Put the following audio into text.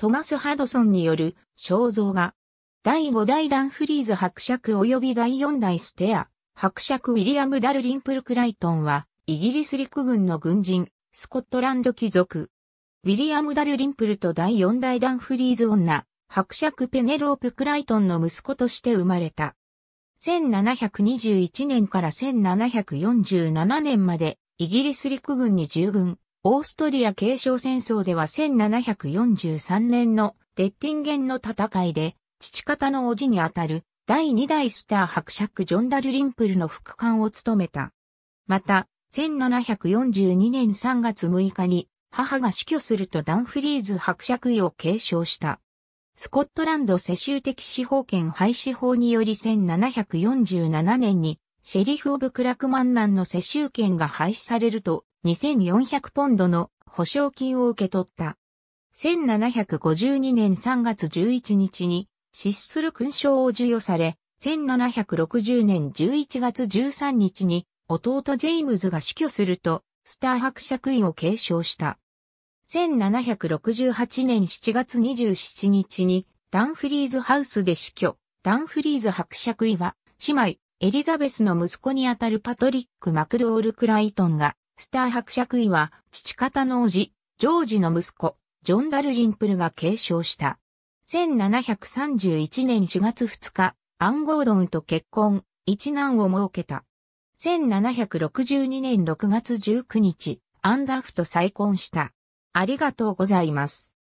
トマス・ハドソンによる肖像画。第5代ダンフリーズ伯爵及び第4代ステア、伯爵ウィリアム・ダルリンプル・クライトンは、イギリス陸軍の軍人、スコットランド貴族。ウィリアム・ダルリンプルと第4代ダンフリーズ女、伯爵ペネロープ・クライトンの息子として生まれた。1721年から1747年まで、イギリス陸軍に従軍、オーストリア継承戦争では1743年のデッティンゲンの戦いで、父方の叔父にあたる第2代スター伯爵ジョン・ダルリンプルの副官を務めた。また、1742年3月6日に母が死去するとダンフリーズ伯爵位を継承した。スコットランド世襲的司法権廃止法により1747年にシェリフ・オブ・クラクマンランの世襲権が廃止されると、2400ポンドの保証金を受け取った。1752年3月11日に失する勲章を授与され、1760年11月13日に弟ジェイムズが死去すると、スター伯爵位を継承した。1768年7月27日にダンフリーズハウスで死去。ダンフリーズ伯爵位は、姉妹、エリザベスの息子にあたるパトリック・マクドール・クライトンが、スター伯爵位は、父方の王子、ジョージの息子、ジョン・ダルリンプルが継承した。1731年4月2日、アン・ゴードンと結婚、一男を設けた。1762年6月19日、アンダフと再婚した。ありがとうございます。